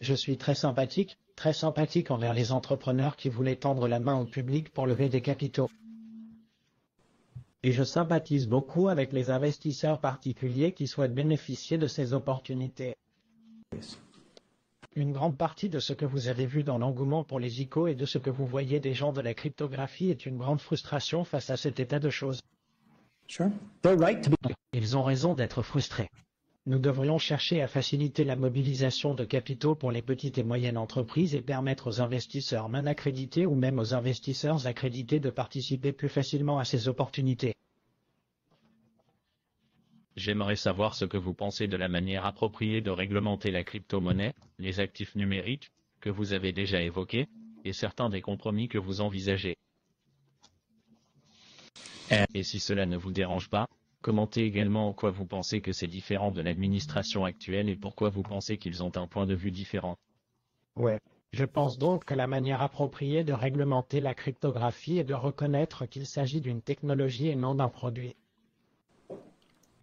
Je suis très sympathique, très sympathique envers les entrepreneurs qui voulaient tendre la main au public pour lever des capitaux. Et je sympathise beaucoup avec les investisseurs particuliers qui souhaitent bénéficier de ces opportunités. Une grande partie de ce que vous avez vu dans l'engouement pour les ICO et de ce que vous voyez des gens de la cryptographie est une grande frustration face à cet état de choses. Ils ont raison d'être frustrés. Nous devrions chercher à faciliter la mobilisation de capitaux pour les petites et moyennes entreprises et permettre aux investisseurs non accrédités ou même aux investisseurs accrédités de participer plus facilement à ces opportunités. J'aimerais savoir ce que vous pensez de la manière appropriée de réglementer la crypto-monnaie, les actifs numériques, que vous avez déjà évoqués, et certains des compromis que vous envisagez. Et si cela ne vous dérange pas, Commentez également en quoi vous pensez que c'est différent de l'administration actuelle et pourquoi vous pensez qu'ils ont un point de vue différent. Ouais. Je pense donc que la manière appropriée de réglementer la cryptographie est de reconnaître qu'il s'agit d'une technologie et non d'un produit.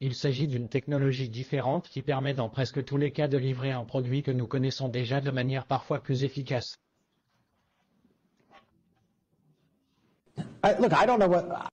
Il s'agit d'une technologie différente qui permet dans presque tous les cas de livrer un produit que nous connaissons déjà de manière parfois plus efficace.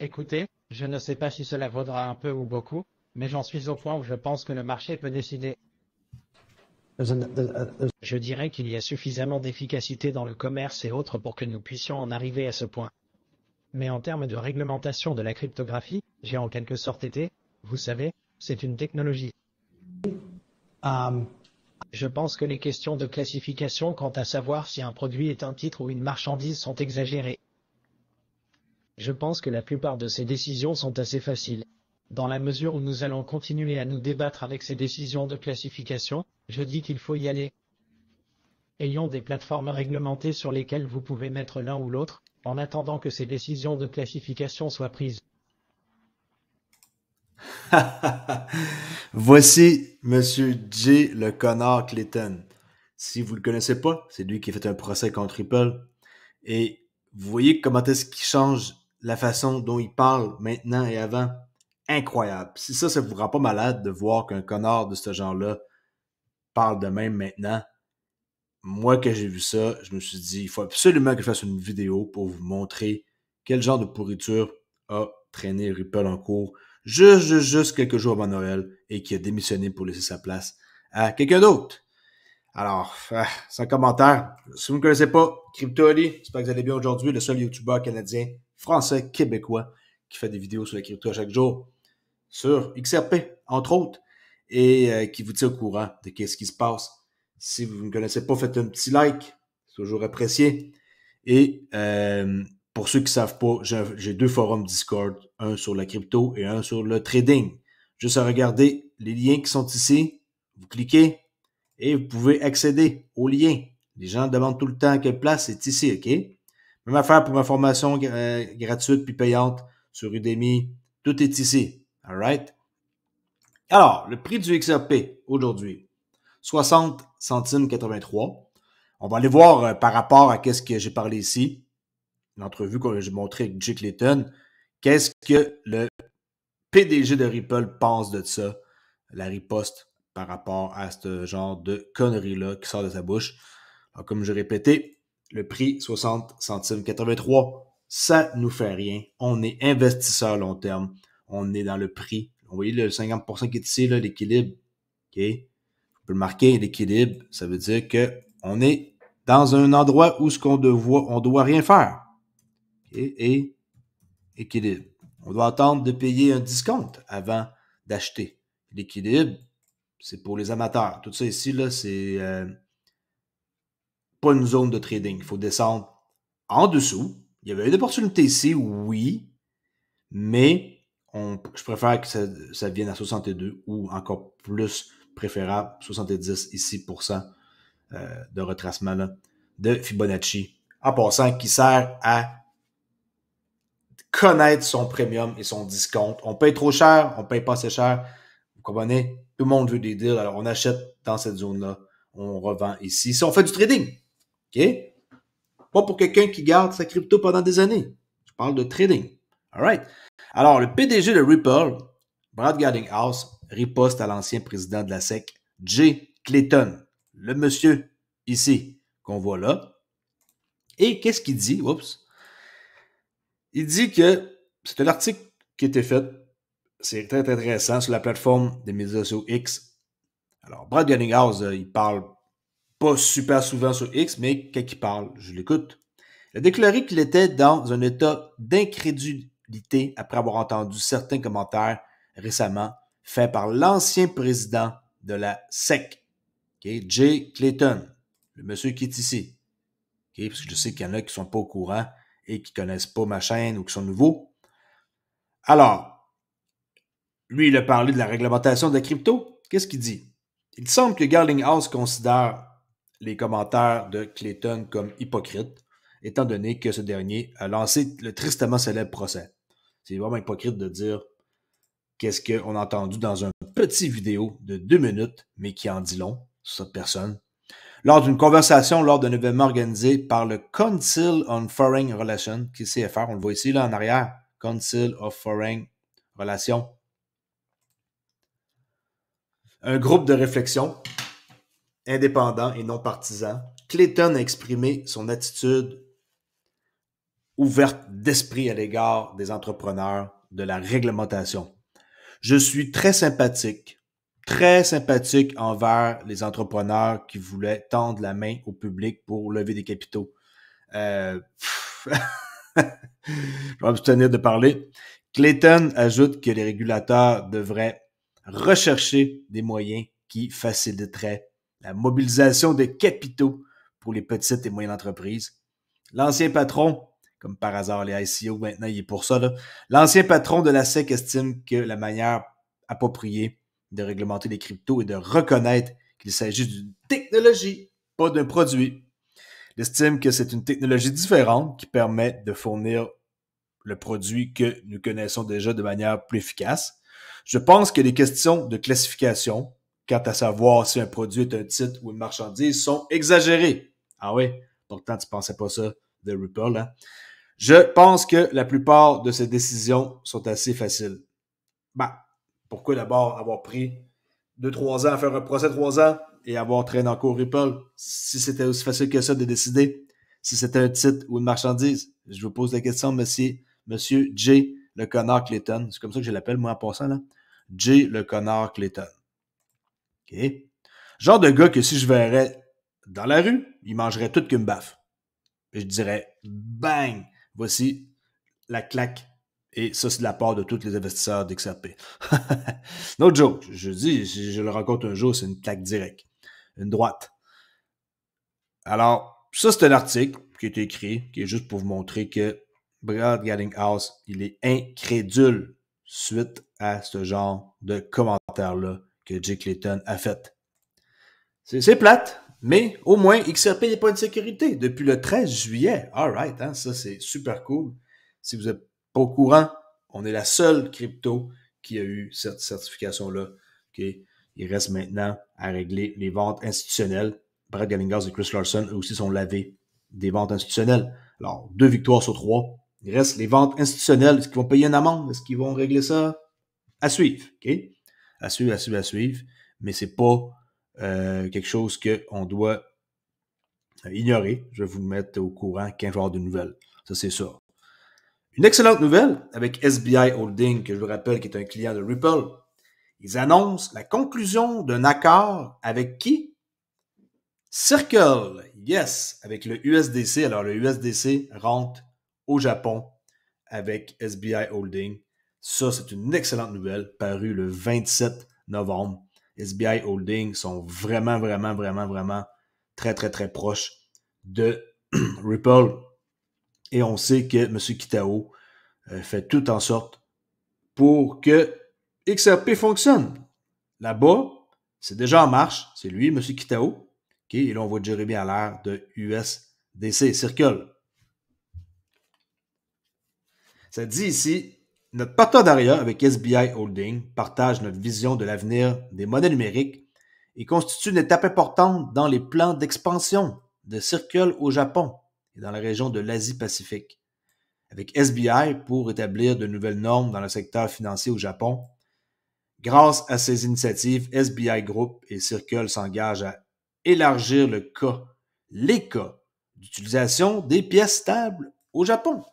Écoutez, je ne sais pas si cela vaudra un peu ou beaucoup, mais j'en suis au point où je pense que le marché peut décider. Je dirais qu'il y a suffisamment d'efficacité dans le commerce et autres pour que nous puissions en arriver à ce point. Mais en termes de réglementation de la cryptographie, j'ai en quelque sorte été, vous savez, c'est une technologie. Um, je pense que les questions de classification quant à savoir si un produit est un titre ou une marchandise sont exagérées. Je pense que la plupart de ces décisions sont assez faciles. Dans la mesure où nous allons continuer à nous débattre avec ces décisions de classification, je dis qu'il faut y aller. Ayons des plateformes réglementées sur lesquelles vous pouvez mettre l'un ou l'autre, en attendant que ces décisions de classification soient prises. Voici Monsieur J. le connard Clayton. Si vous ne le connaissez pas, c'est lui qui a fait un procès contre Apple. Et vous voyez comment est-ce qu'il change la façon dont il parle maintenant et avant, incroyable. Si ça, ça vous rend pas malade de voir qu'un connard de ce genre-là parle de même maintenant, moi que j'ai vu ça, je me suis dit, il faut absolument que je fasse une vidéo pour vous montrer quel genre de pourriture a traîné Ripple en cours juste, juste, juste quelques jours avant Noël et qui a démissionné pour laisser sa place à quelqu'un d'autre. Alors, euh, sans commentaire, si vous ne connaissez pas Crypto c'est j'espère que vous allez bien aujourd'hui, le seul YouTuber canadien, français, québécois qui fait des vidéos sur la crypto chaque jour, sur XRP, entre autres, et euh, qui vous tient au courant de quest ce qui se passe. Si vous ne connaissez pas, faites un petit like, c'est toujours apprécié. Et euh, pour ceux qui ne savent pas, j'ai deux forums Discord, un sur la crypto et un sur le trading. Juste à regarder les liens qui sont ici, vous cliquez, et vous pouvez accéder au lien. Les gens demandent tout le temps quelle place, est ici, OK? Même affaire pour ma formation euh, gratuite puis payante sur Udemy. Tout est ici. All Alors, le prix du XRP aujourd'hui, 60 centimes 83. On va aller voir euh, par rapport à qu'est-ce que j'ai parlé ici, l'entrevue que j'ai montrée avec Jake Layton, qu'est-ce que le PDG de Ripple pense de ça, la riposte par rapport à ce genre de conneries-là qui sort de sa bouche. comme je répétais, le prix 60 centimes 83, ça nous fait rien. On est investisseur long terme. On est dans le prix. Vous voyez le 50% qui est ici, l'équilibre. OK? On le marquer, l'équilibre. Ça veut dire que on est dans un endroit où ce qu'on doit, on doit rien faire. Et équilibre. On doit attendre de payer un discount avant d'acheter. L'équilibre, c'est pour les amateurs. Tout ça ici, là, c'est euh, pas une zone de trading. Il faut descendre en dessous. Il y avait une opportunité ici, oui, mais je préfère que ça, vienne à 62 ou encore plus préférable, 70 ici pour cent euh, de retracement de Fibonacci. En passant, qui sert à connaître son premium et son discount. On paye trop cher, on paye pas assez cher comprenez? Tout le monde veut des deals, alors on achète dans cette zone-là, on revend ici. Si on fait du trading, OK? Pas pour quelqu'un qui garde sa crypto pendant des années. Je parle de trading. All right. Alors, le PDG de Ripple, Brad Garlinghouse, riposte à l'ancien président de la SEC, Jay Clayton, le monsieur ici qu'on voit là. Et qu'est-ce qu'il dit? Oups. Il dit que c'était l'article qui était fait c'est très, intéressant sur la plateforme des médias sociaux X. Alors, Brad Gunninghouse, euh, il parle pas super souvent sur X, mais quand il parle, je l'écoute. Il a déclaré qu'il était dans un état d'incrédulité après avoir entendu certains commentaires récemment faits par l'ancien président de la SEC, Jay Clayton, le monsieur qui est ici. parce que je sais qu'il y en a qui ne sont pas au courant et qui ne connaissent pas ma chaîne ou qui sont nouveaux. Alors, lui, il a parlé de la réglementation de la crypto. Qu'est-ce qu'il dit? Il semble que Garlinghouse considère les commentaires de Clayton comme hypocrites, étant donné que ce dernier a lancé le tristement célèbre procès. C'est vraiment hypocrite de dire qu'est-ce qu'on a entendu dans un petit vidéo de deux minutes, mais qui en dit long sur cette personne. Lors d'une conversation, lors d'un événement organisé par le Council on Foreign Relations, qui est CFR, on le voit ici là en arrière, Council of Foreign Relations, un groupe de réflexion indépendant et non partisan, Clayton a exprimé son attitude ouverte d'esprit à l'égard des entrepreneurs de la réglementation. Je suis très sympathique, très sympathique envers les entrepreneurs qui voulaient tendre la main au public pour lever des capitaux. Euh, je vais tenir de parler. Clayton ajoute que les régulateurs devraient rechercher des moyens qui faciliteraient la mobilisation de capitaux pour les petites et moyennes entreprises. L'ancien patron, comme par hasard les ICO maintenant, il est pour ça, l'ancien patron de la SEC estime que la manière appropriée de réglementer les cryptos est de reconnaître qu'il s'agit d'une technologie, pas d'un produit. Il estime que c'est une technologie différente qui permet de fournir le produit que nous connaissons déjà de manière plus efficace. Je pense que les questions de classification, quant à savoir si un produit est un titre ou une marchandise, sont exagérées. Ah oui? Pourtant, tu pensais pas ça de Ripple, hein? Je pense que la plupart de ces décisions sont assez faciles. Bah, pourquoi d'abord avoir pris deux, trois ans à faire un procès trois ans et avoir traîné en cours Ripple? Si c'était aussi facile que ça de décider si c'était un titre ou une marchandise. Je vous pose la question, monsieur, monsieur J. Le connard Clayton. C'est comme ça que je l'appelle, moi, en passant, là. J. le connard Clayton. Genre de gars que si je verrais dans la rue, il mangerait tout qu'une baffe. Et je dirais bang, voici la claque. Et ça, c'est de la part de tous les investisseurs d'XRP. no joke. Je dis, je le raconte un jour, c'est une claque directe. Une droite. Alors, ça, c'est un article qui été écrit, qui est juste pour vous montrer que Brad House, il est incrédule suite à ce genre de commentaires là que Jake Clayton a fait. C'est plate, mais au moins, XRP n'est pas une sécurité depuis le 13 juillet. All right, hein, ça c'est super cool. Si vous n'êtes pas au courant, on est la seule crypto qui a eu cette certification-là. Il reste maintenant à régler les ventes institutionnelles. Brad Gallinghouse et Chris Larson, eux aussi, sont lavés des ventes institutionnelles. Alors, deux victoires sur trois, il reste les ventes institutionnelles. Est-ce qu'ils vont payer une amende? Est-ce qu'ils vont régler ça? À suivre, OK? À suivre, à suivre, à suivre. Mais c'est pas euh, quelque chose qu'on doit euh, ignorer. Je vais vous mettre au courant qu'un jours de nouvelles. Ça, c'est ça. Une excellente nouvelle avec SBI Holding, que je vous rappelle qui est un client de Ripple. Ils annoncent la conclusion d'un accord avec qui? Circle, yes, avec le USDC. Alors, le USDC rentre au Japon avec SBI Holding. Ça, c'est une excellente nouvelle, parue le 27 novembre. SBI Holding sont vraiment, vraiment, vraiment, vraiment très, très, très proches de Ripple. Et on sait que M. Kitao euh, fait tout en sorte pour que XRP fonctionne. Là-bas, c'est déjà en marche. C'est lui, M. Kitao. Et là, on voit Jeremy l'air de USDC. Circule. Ça dit ici, notre partenariat avec SBI Holding partage notre vision de l'avenir des monnaies numériques et constitue une étape importante dans les plans d'expansion de Circle au Japon et dans la région de l'Asie-Pacifique, avec SBI pour établir de nouvelles normes dans le secteur financier au Japon. Grâce à ces initiatives, SBI Group et Circle s'engagent à élargir le cas, les cas d'utilisation des pièces stables au Japon.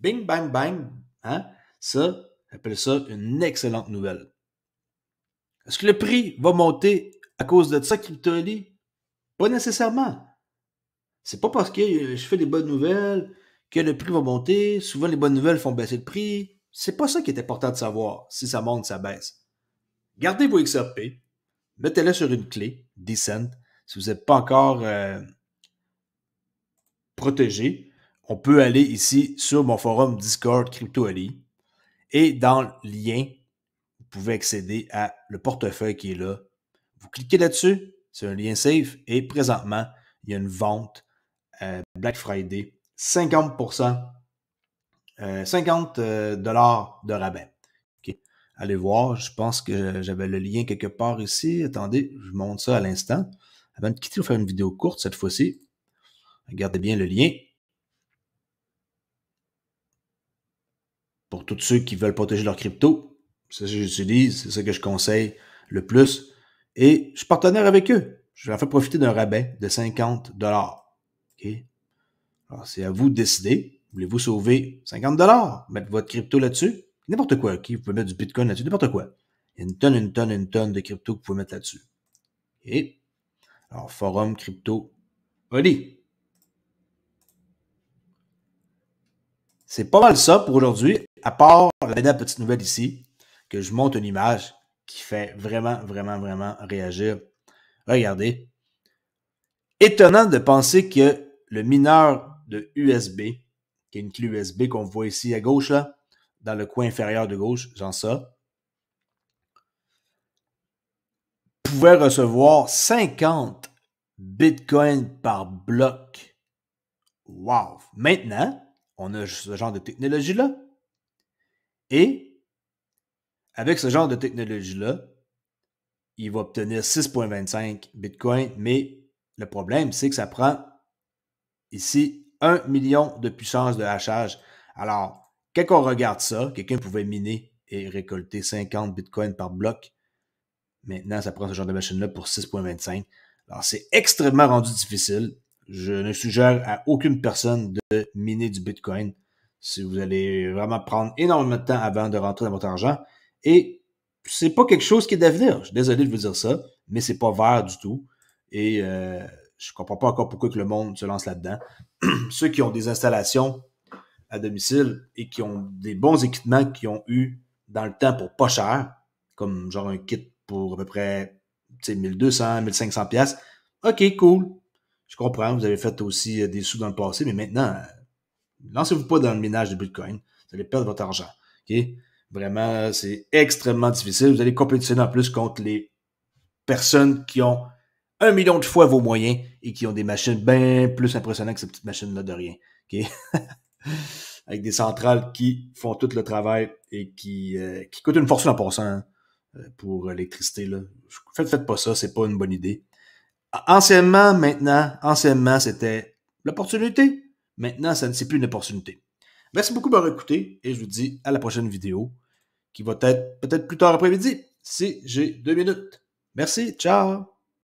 Bing, bang, bang. Hein? Ça, appelle ça une excellente nouvelle. Est-ce que le prix va monter à cause de ça qu'il Pas nécessairement. C'est pas parce que euh, je fais des bonnes nouvelles que le prix va monter. Souvent, les bonnes nouvelles font baisser le prix. C'est pas ça qui est important de savoir, si ça monte, ça baisse. Gardez vos XRP, mettez-les sur une clé, Descent, si vous n'êtes pas encore euh, protégé on peut aller ici sur mon forum Discord Crypto Ali et dans le lien, vous pouvez accéder à le portefeuille qui est là. Vous cliquez là-dessus, c'est un lien safe et présentement, il y a une vente euh, Black Friday, 50%, 50 euh, euh, dollars de rabais. Allez voir, je pense que j'avais le lien quelque part ici. Attendez, je vous montre ça à l'instant. Avant de quitter, on va faire une vidéo courte cette fois-ci. Regardez bien le lien. pour tous ceux qui veulent protéger leur crypto. C'est ce que j'utilise, c'est ce que je conseille le plus. Et je suis partenaire avec eux. Je vais leur faire profiter d'un rabais de 50 dollars. Okay? Alors, c'est à vous de décider. Voulez-vous sauver 50 dollars? Mettre votre crypto là-dessus? N'importe quoi, OK? Vous pouvez mettre du Bitcoin là-dessus, n'importe quoi. une tonne, une tonne, une tonne de crypto que vous pouvez mettre là-dessus. Okay? Alors, forum crypto, Allez! C'est pas mal ça pour aujourd'hui à part la dernière petite nouvelle ici, que je monte une image qui fait vraiment, vraiment, vraiment réagir. Regardez. Étonnant de penser que le mineur de USB, qui est une clé USB qu'on voit ici à gauche, là, dans le coin inférieur de gauche, genre ça, pouvait recevoir 50 bitcoins par bloc. Wow! Maintenant, on a ce genre de technologie-là. Et avec ce genre de technologie-là, il va obtenir 6,25 Bitcoin, mais le problème, c'est que ça prend ici 1 million de puissance de hachage. Alors, quand on regarde ça, quelqu'un pouvait miner et récolter 50 Bitcoins par bloc. Maintenant, ça prend ce genre de machine-là pour 6,25. Alors, c'est extrêmement rendu difficile. Je ne suggère à aucune personne de miner du Bitcoin. Si vous allez vraiment prendre énormément de temps avant de rentrer dans votre argent. Et c'est pas quelque chose qui est d'avenir. Je suis désolé de vous dire ça, mais c'est pas vert du tout. Et je euh, je comprends pas encore pourquoi que le monde se lance là-dedans. Ceux qui ont des installations à domicile et qui ont des bons équipements qui ont eu dans le temps pour pas cher, comme genre un kit pour à peu près 1200, 1500 pièces. OK, cool. Je comprends, vous avez fait aussi euh, des sous dans le passé, mais maintenant, Lancez-vous pas dans le minage de Bitcoin. Vous allez perdre votre argent. Vraiment, c'est extrêmement difficile. Vous allez compétitionner en plus contre les personnes qui ont un million de fois vos moyens et qui ont des machines bien plus impressionnantes que ces petites machines-là de rien. Avec des centrales qui font tout le travail et qui, euh, coûtent une fortune en passant hein, euh, pour l'électricité. Faites, faites pas ça, c'est pas une bonne idée. Anciennement, maintenant, anciennement, c'était l'opportunité. Maintenant, ça ne c'est plus une opportunité. Merci beaucoup de m'avoir écouté et je vous dis à la prochaine vidéo qui va être peut-être plus tard après-midi si j'ai deux minutes. Merci, ciao!